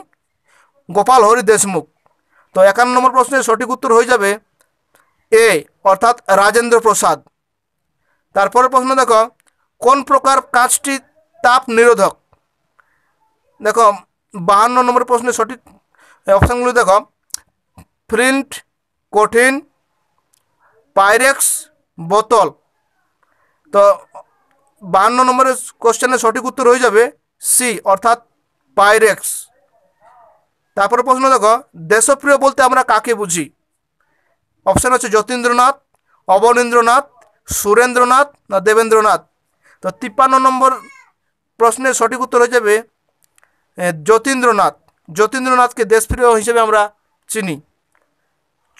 গোপাল হরি দেশমুখ তো একান্ন নম্বর প্রশ্নের সঠিক উত্তর হয়ে যাবে এ অর্থাৎ রাজেন্দ্র প্রসাদ তারপরে প্রশ্ন দেখো কোন প্রকার কাঁচটি তাপ নিরোধক দেখো বাহান্ন নম্বর প্রশ্নের সঠিক অপশানগুলো দেখো প্রিন্ট কঠিন পাইরেক্স বোতল তো বান্ন নম্বরের কোশ্চেনের সঠিক উত্তর হয়ে যাবে সি অর্থাৎ পাইরেক্স তারপরে প্রশ্ন দেখো দেশপ্রিয় বলতে আমরা কাকে বুঝি অপশান হচ্ছে যতীন্দ্রনাথ অবনীন্দ্রনাথ সুরেন্দ্রনাথ না দেবেন্দ্রনাথ তো তিপ্পান্ন নম্বর প্রশ্নের সঠিক উত্তর হয়ে যাবে যতীন্দ্রনাথ যতীন্দ্রনাথকে দেশপ্রিয় হিসেবে আমরা চিনি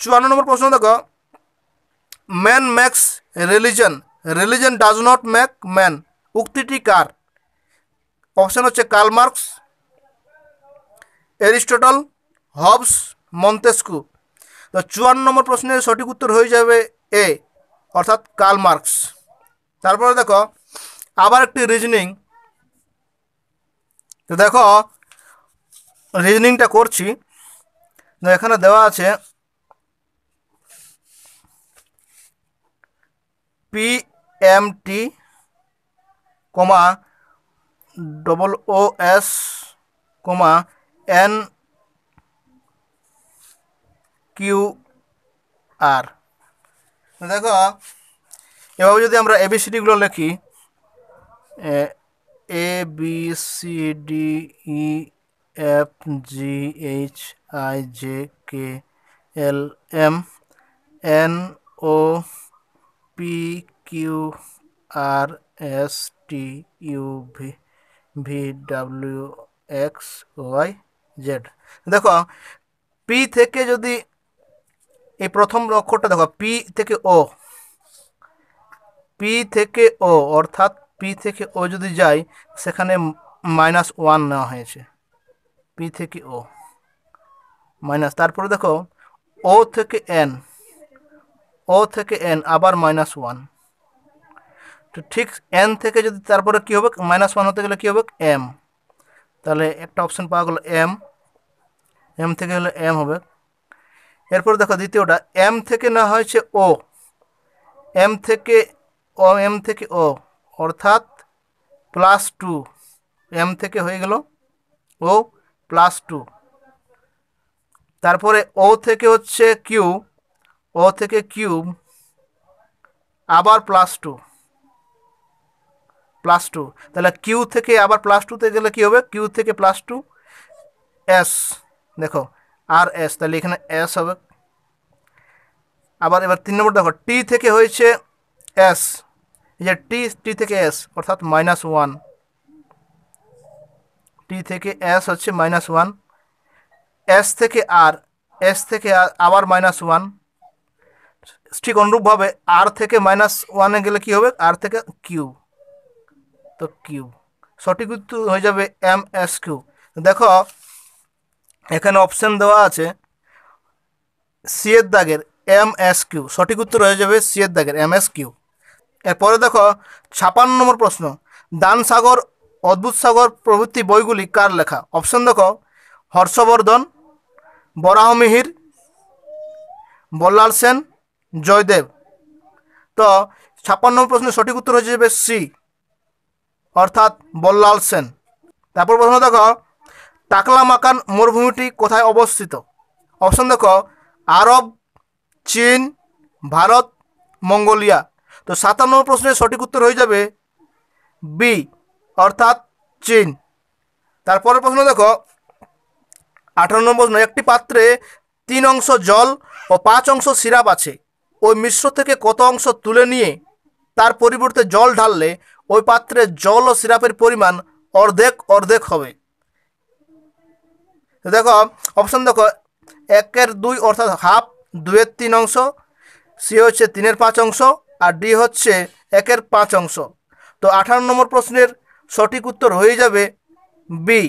চুয়ান্ন নম্বর প্রশ্ন দেখো man makes religion religion does not make man উক্তিটি কার অপশান হচ্ছে কালমার্কস এরিস্টটল হবস মন্তেস্কু তো চুয়ান্ন নম্বর প্রশ্নের সঠিক উত্তর হয়ে যাবে এ অর্থাৎ কালমার্কস তারপরে দেখো আবার একটি রিজনিং তো দেখো রিজনিংটা করছি এখানে দেওয়া আছে PMT comma double O S comma N Q R দেখো এভাবে যদি আমরা এবিসিডিগুলো লিখি A B C D E F G H I J K L M N O P Q R S T U V V W X Y Z দেখো P থেকে যদি এই প্রথম অক্ষরটা দেখো পি থেকে ও পি থেকে ও অর্থাৎ P থেকে ও যদি যাই সেখানে মাইনাস ওয়ান নেওয়া হয়েছে পি থেকে ও মাইনাস তারপরে দেখো ও থেকে এন ও থেকে এন আবার মাইনাস ওয়ান তো ঠিক এন থেকে যদি তারপরে কী হবে মাইনাস ওয়ান হতে গেলে কী হবে এম তাহলে একটা অপশান পাওয়া গেল এম এম থেকে হলে এম হবে এরপর দেখো দ্বিতীয়টা এম থেকে না হয়েছে ও এম থেকে ও এম থেকে ও অর্থাৎ প্লাস টু এম থেকে হয়ে গেল ও প্লাস টু তারপরে ও থেকে হচ্ছে কিউ ও থেকে কিউব আবার প্লাস টু প্লাস টু তাহলে কিউ থেকে আবার প্লাস টুতে গেলে কী হবে কিউ থেকে প্লাস টু এস দেখো আর এস তাহলে এখানে এস হবে আবার এবার তিন নম্বর দেখো টি থেকে হয়েছে এস এই যে টি টি থেকে এস অর্থাৎ মাইনাস ওয়ান টি থেকে এস হচ্ছে মাইনাস ওয়ান এস থেকে আর এস থেকে আবার মাইনাস ওয়ান ঠিক অনুরূপভাবে আর থেকে মাইনাস ওয়ানে গেলে কি হবে আর থেকে কিউ তো কিউ সঠিক উত্তর হয়ে যাবে এম এস কিউ দেখো এখানে অপশান দেওয়া আছে সি এর দাগের এম এস কিউ সঠিক উত্তর হয়ে যাবে সি এর দাগের এম এস কিউ এরপরে দেখো ছাপান্ন নম্বর প্রশ্ন দান সাগর অদ্ভুত সাগর প্রভৃতি বইগুলি কার লেখা অপশন দেখো হর্ষবর্ধন বরাহমিহির বল্লাল সেন জয়দেব তো ছাপ্পান্ন প্রশ্নের সঠিক উত্তর হয়ে যাবে সি অর্থাৎ বল্লাল সেন তারপর প্রশ্ন দেখো মাকান মরুভূমিটি কোথায় অবস্থিত অপশন দেখো আরব চীন ভারত মঙ্গোলিয়া তো সাতান্ন প্রশ্নের সঠিক উত্তর হয়ে যাবে বি অর্থাৎ চীন তারপরের প্রশ্ন দেখো আঠারো নম্বর প্রশ্ন একটি পাত্রে তিন অংশ জল ও পাঁচ অংশ সিরাপ আছে ওই মিশ্র থেকে কত অংশ তুলে নিয়ে তার পরিবর্তে জল ঢাললে ওই পাত্রে জল ও সিরাপের পরিমাণ অর্ধেক অর্ধেক হবে দেখো অপশন দেখো একের দুই অর্থাৎ হাফ দুয়ের তিন অংশ সি হচ্ছে তিনের পাঁচ অংশ আর ডি হচ্ছে একের পাঁচ অংশ তো আঠারো নম্বর প্রশ্নের সঠিক উত্তর হয়ে যাবে বি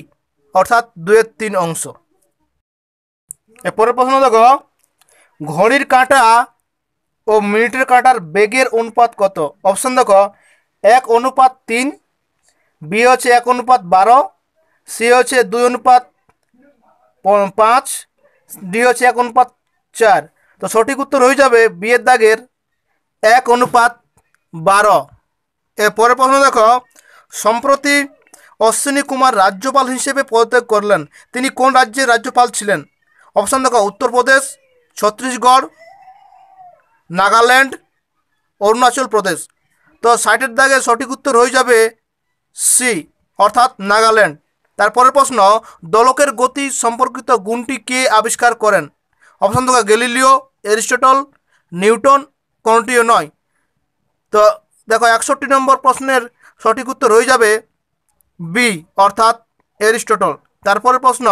অর্থাৎ দুয়ের তিন অংশ এরপরের প্রশ্ন দেখো ঘড়ির কাঁটা ও মিনিটের কাটার বেগের অনুপাত কত অপশন দেখো এক অনুপাত তিন বি হচ্ছে এক অনুপাত বারো সি হচ্ছে দুই অনুপাত পাঁচ ডি হচ্ছে এক অনুপাত চার তো সঠিক উত্তর হয়ে যাবে বিয়ের দাগের এক অনুপাত বারো এরপরে প্রশ্ন দেখো সম্প্রতি অশ্বিনী কুমার রাজ্যপাল হিসেবে পদত্যাগ করলেন তিনি কোন রাজ্যের রাজ্যপাল ছিলেন অপশান দেখো উত্তরপ্রদেশ ছত্তিশগড় নাগাল্যান্ড অরুণাচল প্রদেশ তো ষাটের দাগে সঠিক উত্তর হয়ে যাবে সি অর্থাৎ নাগাল্যান্ড তারপরের প্রশ্ন দলকের গতি সম্পর্কিত গুণটি কে আবিষ্কার করেন অপশন থাকা গ্যালিলিও এরিস্টটল নিউটন কোনটিও নয় তো দেখো একষট্টি নম্বর প্রশ্নের সঠিক উত্তর হয়ে যাবে বি অর্থাৎ এরিস্টটল তারপরের প্রশ্ন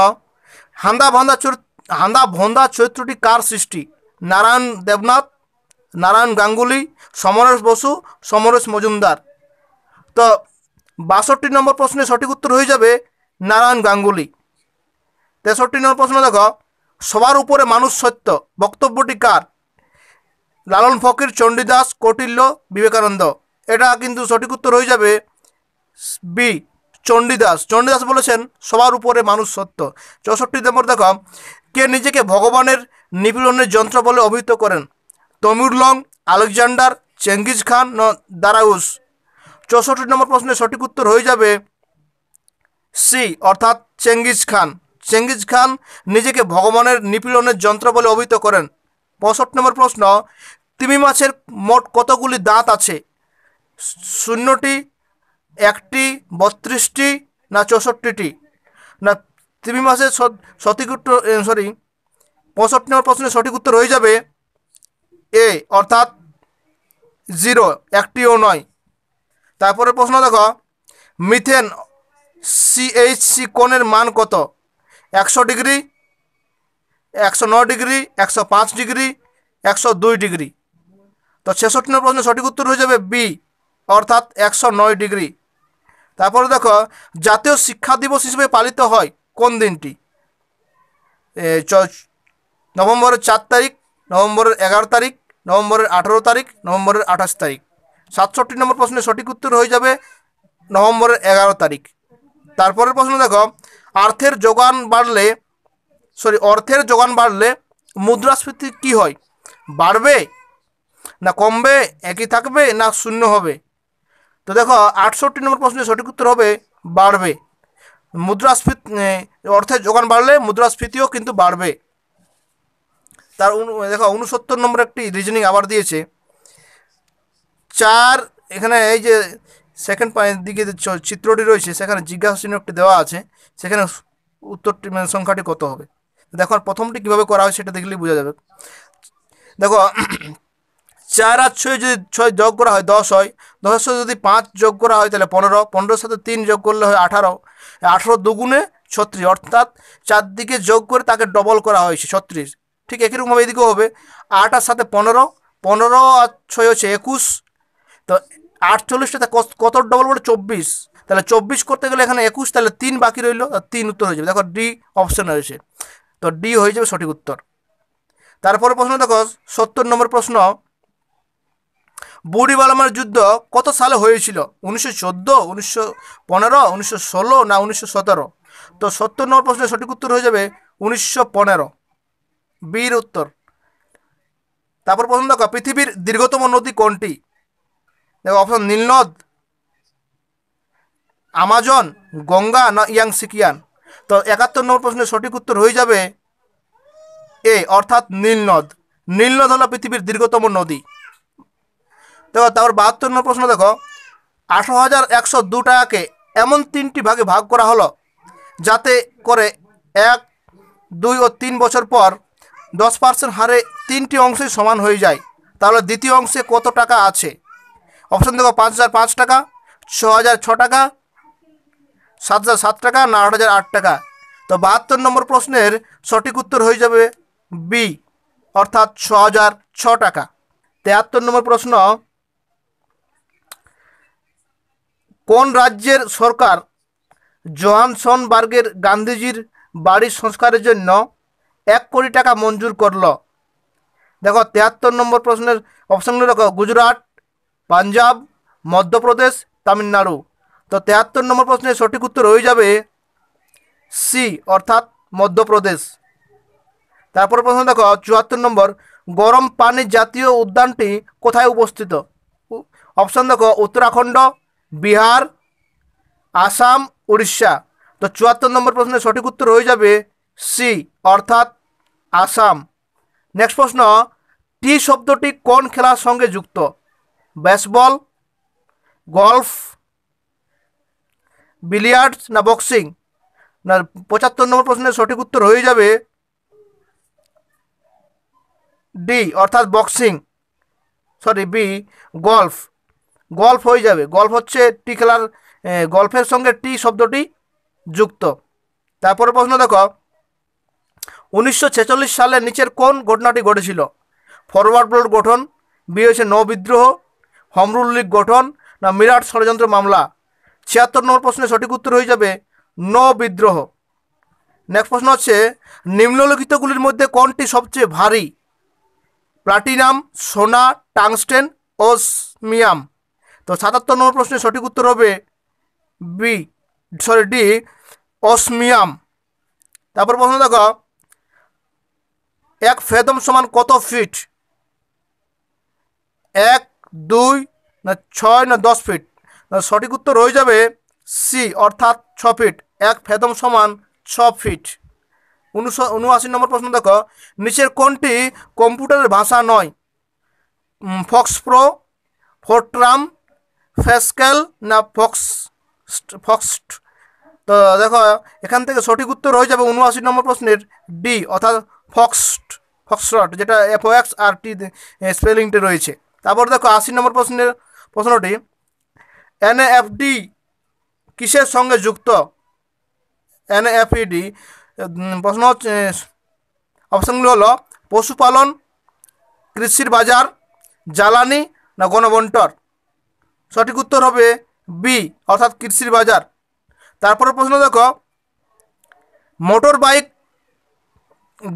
হান্দা ভান্দা চরিত্র হান্দা ভন্দা চরিত্রটি কার সৃষ্টি নারায়ণ দেবনাথ নারায়ণ গাঙ্গুলি সমরেশ বসু সমরেশ মজুমদার তো বাষট্টি নম্বর প্রশ্নে সঠিক উত্তর হয়ে যাবে নারায়ণ গাঙ্গুলি তেষট্টি নম্বর প্রশ্ন দেখো সবার উপরে মানুষ সত্য বক্তব্যটি কার লালন ফকির চণ্ডীদাস কৌটিল্য বিবেকানন্দ এটা কিন্তু সঠিক উত্তর হয়ে যাবে বি চণ্ডীদাস চণ্ডীদাস বলেছেন সবার উপরে মানুষ সত্য চৌষট্টি নম্বর দেখো কে নিজেকে ভগবানের নিপীড়নের যন্ত্র বলে অভিহিত করেন তমুরলং আলেকজান্ডার চেঙ্গিজ খান দারাউস চৌষট্টি নম্বর প্রশ্নের সঠিক উত্তর হয়ে যাবে সি অর্থাৎ চেঙ্গিজ খান চেঙ্গিজ খান নিজেকে ভগবানের নিপীড়নের যন্ত্র বলে অভিহিত করেন পঁয়ষট্টি নম্বর প্রশ্ন তিমি মাছের মোট কতগুলি দাঁত আছে শূন্যটি একটি বত্রিশটি না চৌষট্টিটি না তিমি মাছের সঠিক উত্তর সরি পঁয়ষট্টি নম্বর প্রশ্নের সঠিক উত্তর হয়ে যাবে এ অর্থাৎ জিরো একটিও নয় তারপরে প্রশ্ন দেখো মিথেন সি কোণের মান কত একশো ডিগ্রি একশো নয় ডিগ্রি একশো পাঁচ ডিগ্রি একশো দুই ডিগ্রি তো ছেষট্টি নম্বর প্রশ্নের সঠিক উত্তর হয়ে যাবে বি অর্থাৎ একশো নয় ডিগ্রি তারপরে দেখো জাতীয় শিক্ষা দিবস হিসেবে পালিত হয় কোন দিনটি নভেম্বরের চার তারিখ নভেম্বরের এগারো তারিখ নভেম্বরের আঠেরো তারিখ নভেম্বরের আঠাশ তারিখ সাতষট্টি নম্বর প্রশ্নের সঠিক উত্তর হয়ে যাবে নভেম্বরের এগারো তারিখ তারপরের প্রশ্ন দেখো অর্থের যোগান বাড়লে সরি অর্থের যোগান বাড়লে মুদ্রাস্ফীতি কি হয় বাড়বে না কমবে একই থাকবে না শূন্য হবে তো দেখো আটষট্টি নম্বর প্রশ্নের সঠিক উত্তর হবে বাড়বে মুদ্রাস্ফীতি অর্থের যোগান বাড়লে মুদ্রাস্ফীতিও কিন্তু বাড়বে তার দেখো উনসত্তর নম্বর একটি রিজনিং আবার দিয়েছে চার এখানে এই যে সেকেন্ড দিকে চিত্রটি রয়েছে সেখানে জিজ্ঞাসা চিহ্ন একটি দেওয়া আছে সেখানে উত্তরটি মানে সংখ্যাটি কত হবে দেখো প্রথমটি কীভাবে করা হয় সেটা দেখলেই বোঝা যাবে দেখো চার আর ছয় যদি ছয় যোগ করা হয় দশ হয় দশের সাথে যদি পাঁচ যোগ করা হয় তাহলে পনেরো পনেরোর সাথে তিন যোগ করলে হয় আঠারো আঠারো দুগুণে ছত্রিশ অর্থাৎ চারদিকে যোগ করে তাকে ডবল করা হয়েছে ছত্রিশ ঠিক একই রকমভাবে এদিকেও হবে আট আর সাথে পনেরো পনেরো আর ছয় হচ্ছে একুশ তো আটচল্লিশটা কত ডবল বলে চব্বিশ তাহলে চব্বিশ করতে গেলে এখানে একুশ তাহলে তিন বাকি রইল তিন উত্তর হয়ে যাবে দেখো ডি অপশন রয়েছে তো ডি হয়ে যাবে সঠিক উত্তর তারপরে প্রশ্ন দেখো সত্তর নম্বর প্রশ্ন বুড়িবালামার যুদ্ধ কত সালে হয়েছিল উনিশশো চোদ্দো উনিশশো পনেরো উনিশশো ষোলো না উনিশশো সতেরো তো সত্তর নম্বর প্রশ্নের সঠিক উত্তর হয়ে যাবে উনিশশো পনেরো বীর উত্তর তারপর প্রশ্ন দেখো পৃথিবীর দীর্ঘতম নদী কোনটি দেখো অপশন নীলনদ আমাজন গঙ্গা না ইয়াং সিকিয়ান তো একাত্তর নম্বর প্রশ্নের সঠিক উত্তর হয়ে যাবে এ অর্থাৎ নীলনদ নীলনদ হলো পৃথিবীর দীর্ঘতম নদী দেখো তারপর বাহাত্তর নম্বর প্রশ্ন দেখো আঠারো হাজার একশো দু টাকাকে এমন তিনটি ভাগে ভাগ করা হলো যাতে করে এক দুই ও তিন বছর পর দশ পার্সেন্ট হারে তিনটি অংশই সমান হয়ে যায় তাহলে দ্বিতীয় অংশে কত টাকা আছে অপশন দেখো পাঁচ হাজার পাঁচ টাকা ছ হাজার ছ টাকা সাত হাজার সাত টাকা না আট হাজার আট টাকা তো বাহাত্তর নম্বর প্রশ্নের সঠিক উত্তর হয়ে যাবে বি অর্থাৎ ছ হাজার ছ টাকা তেয়াত্তর নম্বর প্রশ্ন কোন রাজ্যের সরকার জোহানসনবার্গের গান্ধীজির বাড়ির সংস্কারের জন্য এক কোটি টাকা মঞ্জুর করল দেখো তেহাত্তর নম্বর প্রশ্নের অপশানগুলো দেখো গুজরাট পাঞ্জাব মধ্যপ্রদেশ তামিলনাড়ু তো তেহাত্তর নম্বর প্রশ্নের সঠিক উত্তর হয়ে যাবে সি অর্থাৎ মধ্যপ্রদেশ তারপর প্রশ্ন দেখো চুয়াত্তর নম্বর গরম পানি জাতীয় উদ্যানটি কোথায় উপস্থিত অপশান দেখো উত্তরাখণ্ড বিহার আসাম উড়িষ্যা তো চুয়াত্তর নম্বর প্রশ্নের সঠিক উত্তর হয়ে যাবে সি অর্থাৎ আসাম নেক্সট প্রশ্ন টি শব্দটি কোন খেলার সঙ্গে যুক্ত বেসবল গলফ বিলিয়ার্ডস না বক্সিং না পঁচাত্তর নম্বর প্রশ্নের সঠিক উত্তর হয়ে যাবে ডি অর্থাৎ boxing sorry B golf golf হয়ে যাবে গল্ফ হচ্ছে টি খেলার গল্ফের সঙ্গে টি শব্দটি যুক্ত তারপরে প্রশ্ন দেখো উনিশশো সালে নিচের কোন ঘটনাটি ঘটেছিল ফরওয়ার্ড ব্লক গঠন বিএসএ বিদ্রোহ হমরুল লীগ গঠন না মিরাট ষড়যন্ত্র মামলা ছিয়াত্তর নম্বর প্রশ্নের সঠিক উত্তর হয়ে যাবে ন বিদ্রোহ নেক্সট প্রশ্ন হচ্ছে নিম্নলিখিতগুলির মধ্যে কোনটি সবচেয়ে ভারী প্লাটিনাম সোনা টাংস্টেন ও তো সাতাত্তর নম্বর প্রশ্নের সঠিক উত্তর হবে বি সরি ডি অসমিয়াম তারপর প্রশ্ন দেখো এক ফেদম সমান কত ফিট এক দুই না ছয় না দশ ফিট সঠিক উত্তর হয়ে যাবে সি অর্থাৎ ছ ফিট এক ফেদম সমান ছ ফিট উনিশশো উনআশি নম্বর প্রশ্ন দেখো নিচের কোনটি কম্পিউটারের ভাষা নয় ফক্স প্রো ফোট্রাম ফেসকেল না ফক্স ফক্স তো দেখো এখান থেকে সঠিক উত্তর হয়ে যাবে উনআশি নম্বর প্রশ্নের ডি অর্থাৎ ফক্সট ফক্সট যেটা এফ এক্স আর টি স্পেলিংটি রয়েছে তারপর দেখো আশি নম্বর প্রশ্নের প্রশ্নটি এনএফডি কিসের সঙ্গে যুক্ত এনএফইডি প্রশ্ন হচ্ছে অপশানগুলি হলো পশুপালন কৃষির বাজার জ্বালানি না গণবন্টর সঠিক উত্তর হবে বি অর্থাৎ কৃষির বাজার তারপরে প্রশ্ন দেখো মোটর বাইক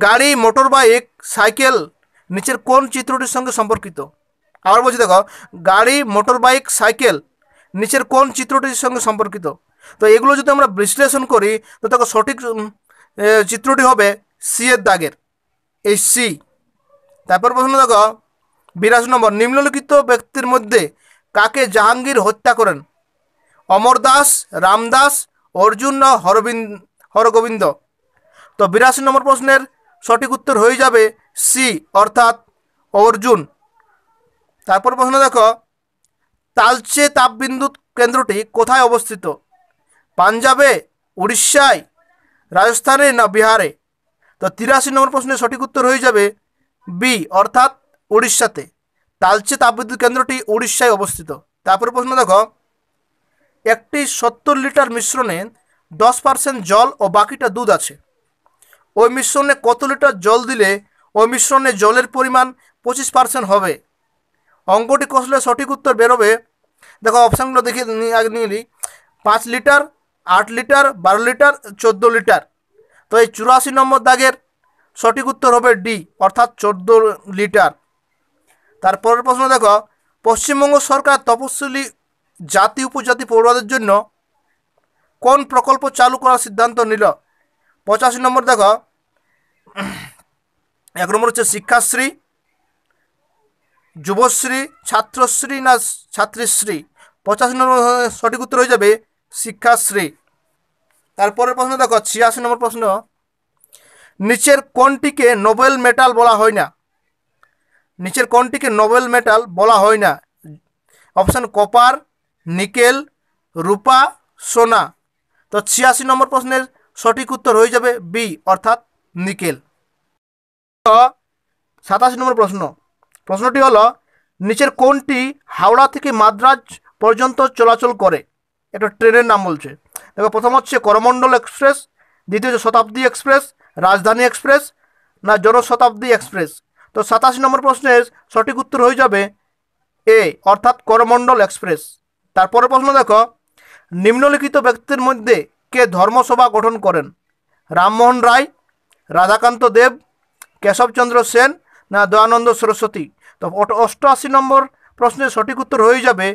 গাড়ি মোটর বাইক সাইকেল নিচের কোন চিত্রটির সঙ্গে সম্পর্কিত আবার বলছি দেখো গাড়ি মোটর বাইক সাইকেল নিচের কোন চিত্রটির সঙ্গে সম্পর্কিত তো এগুলো যদি আমরা বিশ্লেষণ করি তো দেখো সঠিক চিত্রটি হবে সি এর দাগের এই সি তারপর প্রশ্ন দেখো বিরাশ নম্বর নিম্নলিখিত ব্যক্তির মধ্যে কাকে জাহাঙ্গীর হত্যা করেন অমর দাস রামদাস অর্জুন হরবিন্দ হরগোবিন্দ তো বিরাশি নম্বর প্রশ্নের সঠিক উত্তর হয়ে যাবে সি অর্থাৎ অর্জুন তারপর প্রশ্ন দেখো তালচে তাপবিন্দু কেন্দ্রটি কোথায় অবস্থিত পাঞ্জাবে উড়িষ্যায় রাজস্থানে না বিহারে তো তিরাশি নম্বর প্রশ্নের সঠিক উত্তর হয়ে যাবে বি অর্থাৎ উড়িষ্যাতে তালচে তাপবিদ্যুৎ কেন্দ্রটি উড়িষ্যায় অবস্থিত তারপরে প্রশ্ন দেখো একটি সত্তর লিটার মিশ্রণে দশ পার্সেন্ট জল ও বাকিটা দুধ আছে ওই মিশ্রণে কত লিটার জল দিলে ওই মিশ্রণে জলের পরিমাণ পঁচিশ পার্সেন্ট হবে অঙ্কটি কষলে সঠিক উত্তর বেরোবে দেখো অপশানগুলো দেখি আগে নিয়ে নিই পাঁচ লিটার আট লিটার বারো লিটার চোদ্দো লিটার তো এই চুরাশি নম্বর দাগের সঠিক উত্তর হবে ডি অর্থাৎ চোদ্দো লিটার তারপরের প্রশ্ন দেখো পশ্চিমবঙ্গ সরকার তপশিলি জাতি উপজাতি পড়ুয়াদের জন্য কোন প্রকল্প চালু করার সিদ্ধান্ত নিল পঁচাশি নম্বর দেখো এক নম্বর হচ্ছে শিক্ষাশ্রী যুবশ্রী ছাত্রশ্রী না ছাত্রীশ্রী পঁচাশি নম্বর সঠিক উত্তর হয়ে যাবে শিক্ষাশ্রী তারপরের প্রশ্ন দেখো ছিয়াশি নম্বর প্রশ্ন নিচের কোনটিকে নোবেল মেটাল বলা হয় না নিচের কোনটিকে নোবেল মেটাল বলা হয় না অপশান কপার নিকেল রূপা সোনা তো ছিয়াশি নম্বর প্রশ্নের সঠিক উত্তর হয়ে যাবে বি অর্থাৎ নিকেল সাতাশি নম্বর প্রশ্ন প্রশ্নটি হলো নিচের কোনটি হাওড়া থেকে মাদ্রাজ পর্যন্ত চলাচল করে এটা ট্রেনের নাম বলছে দেখো প্রথম হচ্ছে করমণ্ডল এক্সপ্রেস দ্বিতীয় হচ্ছে শতাব্দী এক্সপ্রেস রাজধানী এক্সপ্রেস না জনশতাব্দী এক্সপ্রেস তো সাতাশি নম্বর প্রশ্নের সঠিক উত্তর হয়ে যাবে এ অর্থাৎ করমণ্ডল এক্সপ্রেস তারপরে প্রশ্ন দেখো নিম্নলিখিত ব্যক্তির মধ্যে কে ধর্মসভা গঠন করেন রামমোহন রায় রাধাকান্ত দেব কেশবচন্দ্র সেন না দয়ানন্দ সরস্বতী তো অষ্টআশি নম্বর প্রশ্নের সঠিক উত্তর হয়ে যাবে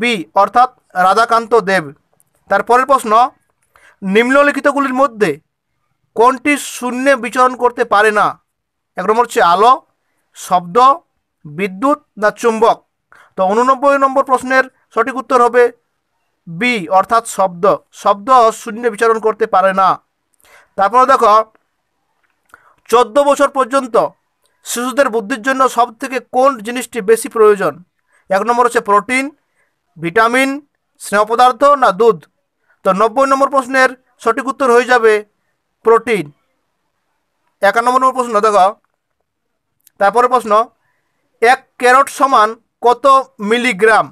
বি অর্থাৎ রাধাকান্ত দেব তারপরের প্রশ্ন নিম্নলিখিতগুলির মধ্যে কোনটি শূন্যে বিচরণ করতে পারে না এক নম্বর হচ্ছে আলো শব্দ বিদ্যুৎ না চুম্বক তো উননব্বই নম্বর প্রশ্নের সঠিক উত্তর হবে বি অর্থাৎ শব্দ শব্দ শূন্য বিচরণ করতে পারে না তারপরে দেখো চোদ্দ বছর পর্যন্ত শিশুদের বুদ্ধির জন্য সব থেকে কোন জিনিসটি বেশি প্রয়োজন এক নম্বর হচ্ছে প্রোটিন ভিটামিন স্নেহ পদার্থ না দুধ তো নব্বই নম্বর প্রশ্নের সঠিক উত্তর হয়ে যাবে প্রোটিন একান্ন নম্বর প্রশ্ন দেখো তারপরে প্রশ্ন এক ক্যারট সমান কত মিলিগ্রাম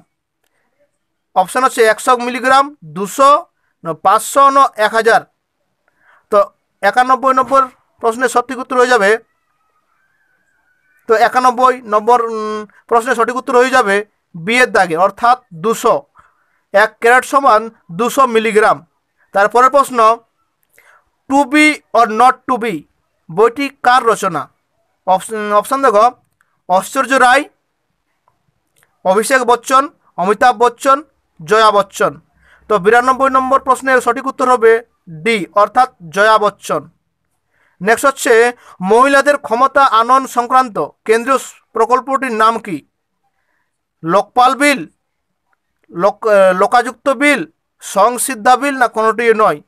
অপশান হচ্ছে একশো মিলিগ্রাম দুশো পাঁচশো ন এক হাজার তো একানব্বই নম্বর প্রশ্নের সঠিক উত্তর হয়ে যাবে তো একানব্বই নম্বর প্রশ্নের সঠিক উত্তর হয়ে যাবে বিয়ের দাগে অর্থাৎ দুশো এক ক্যারেট সমান দুশো মিলিগ্রাম তারপরের প্রশ্ন to be or not to be বইটি কার রচনা অপশান দেখো ঐশ্বর্য রায় অভিষেক বচ্চন অমিতাভ বচ্চন জয়া বচ্চন তো বিরানব্বই নম্বর প্রশ্নের সঠিক উত্তর হবে ডি অর্থাৎ জয়া বচ্চন নেক্সট হচ্ছে মহিলাদের ক্ষমতা আনন সংক্রান্ত কেন্দ্রীয় প্রকল্পটির নাম কি লোকপাল বিল লোক লোকাযুক্ত বিল সংসিদ্ধা বিল না কোনোটি নয়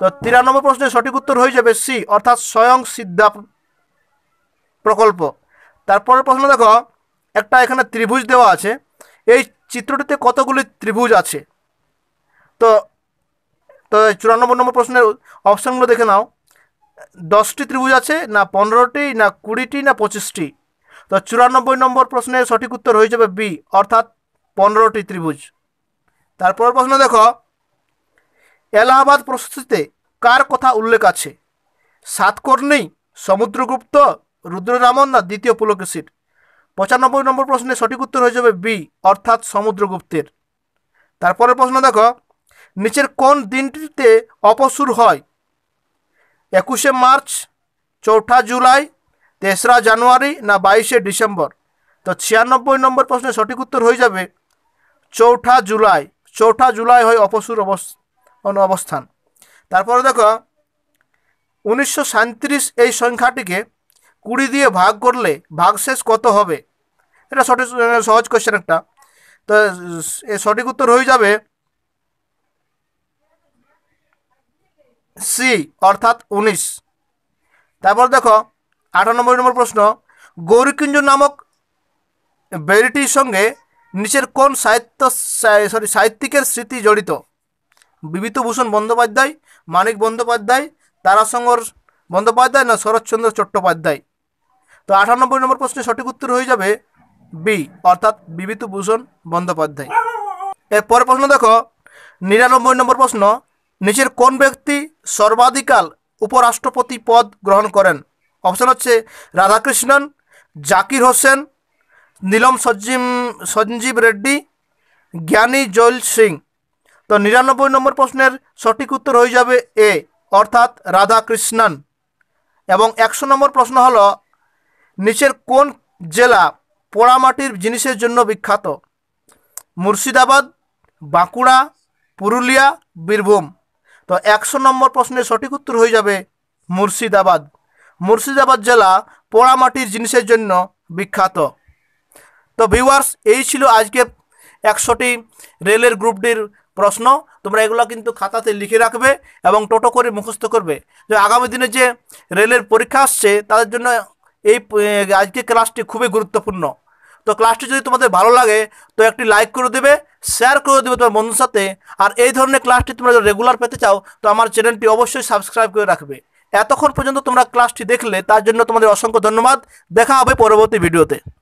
তো তিরানব্বই প্রশ্নের সঠিক উত্তর হয়ে যাবে সি অর্থাৎ স্বয়ং সিদ্ধা প্রকল্প তারপরের প্রশ্ন দেখো একটা এখানে ত্রিভুজ দেওয়া আছে এই চিত্রটিতে কতগুলি ত্রিভুজ আছে তো তো চুরানব্বই নম্বর প্রশ্নের অপশানগুলো দেখে নাও দশটি ত্রিভুজ আছে না পনেরোটি না কুড়িটি না পঁচিশটি তো চুরানব্বই নম্বর প্রশ্নের সঠিক উত্তর হয়ে যাবে বি অর্থাৎ পনেরোটি ত্রিভুজ তারপর প্রশ্ন দেখো এলাহাবাদ প্রস্তুতিতে কার কথা উল্লেখ আছে সাতকর্ণী সমুদ্রগুপ্ত রুদ্ররামন না দ্বিতীয় পুলকেশীর পঁচানব্বই নম্বর প্রশ্নের সঠিক উত্তর হয়ে যাবে বি অর্থাৎ সমুদ্রগুপ্তের তারপরের প্রশ্ন দেখো নিচের কোন দিনটিতে অপসুর হয় একুশে মার্চ চৌঠা জুলাই তেসরা জানুয়ারি না বাইশে ডিসেম্বর তো ছিয়ানব্বই নম্বর প্রশ্নের সঠিক উত্তর হয়ে যাবে চৌঠা জুলাই চৌঠা জুলাই হয় অপসুর অবস্থান তারপরে দেখো উনিশশো এই সংখ্যাটিকে কুড়ি দিয়ে ভাগ করলে ভাগশেষ কত হবে এটা সঠিক সহজ কোয়েশ্চেন একটা তো এর সঠিক উত্তর হয়ে যাবে সি অর্থাৎ উনিশ তারপর দেখো আটানব্বই নম্বর প্রশ্ন গৌরীকুঞ্জ নামক বেরিটির সঙ্গে নিচের কোন সাহিত্য সরি সাহিত্যিকের স্মৃতি জড়িত বিভূতভূষণ বন্দ্যোপাধ্যায় মানিক বন্দ্যোপাধ্যায় তারাশঙ্কর বন্দ্যোপাধ্যায় না শরৎচন্দ্র চট্টোপাধ্যায় তো আটানব্বই নম্বর প্রশ্নের সঠিক উত্তর হয়ে যাবে বি অর্থাৎ বিভূতিভূষণ বন্দ্যোপাধ্যায় এরপরে প্রশ্ন দেখো নিরানব্বই নম্বর প্রশ্ন নিচের কোন ব্যক্তি সর্বাধিকাল উপরাষ্ট্রপতি পদ গ্রহণ করেন অপশন হচ্ছে রাধাকৃষ্ণন জাকির হোসেন নীলম সজ্জিম সঞ্জীব রেড্ডি জ্ঞানী জৈল সিং তো নিরানব্বই নম্বর প্রশ্নের সঠিক উত্তর হয়ে যাবে এ অর্থাৎ রাধাকৃষ্ণন এবং একশো নম্বর প্রশ্ন হলো নিচের কোন জেলা পোড়ামাটির জিনিসের জন্য বিখ্যাত মুর্শিদাবাদ বাঁকুড়া পুরুলিয়া বীরভূম তো একশো নম্বর প্রশ্নের সঠিক উত্তর হয়ে যাবে মুর্শিদাবাদ মুর্শিদাবাদ জেলা পোড়ামাটির জিনিসের জন্য বিখ্যাত তো ভিউয়ার্স এই ছিল আজকে একশোটি রেলের গ্রুপটির প্রশ্ন তোমরা এগুলো কিন্তু খাতাতে লিখে রাখবে এবং টোটো করে মুখস্থ করবে তো আগামী দিনে যে রেলের পরীক্ষা আসছে তাদের জন্য এই আজকে ক্লাসটি খুবই গুরুত্বপূর্ণ তো ক্লাসটি যদি তোমাদের ভালো লাগে তো একটি লাইক করে দেবে শেয়ার করে দেবে তোমার বন্ধুর সাথে আর এই ধরনের ক্লাসটি তোমরা যদি রেগুলার পেতে চাও তো আমার চ্যানেলটি অবশ্যই সাবস্ক্রাইব করে রাখবে এতক্ষণ পর্যন্ত তোমরা ক্লাসটি দেখলে তার জন্য তোমাদের অসংখ্য ধন্যবাদ দেখা হবে পরবর্তী ভিডিওতে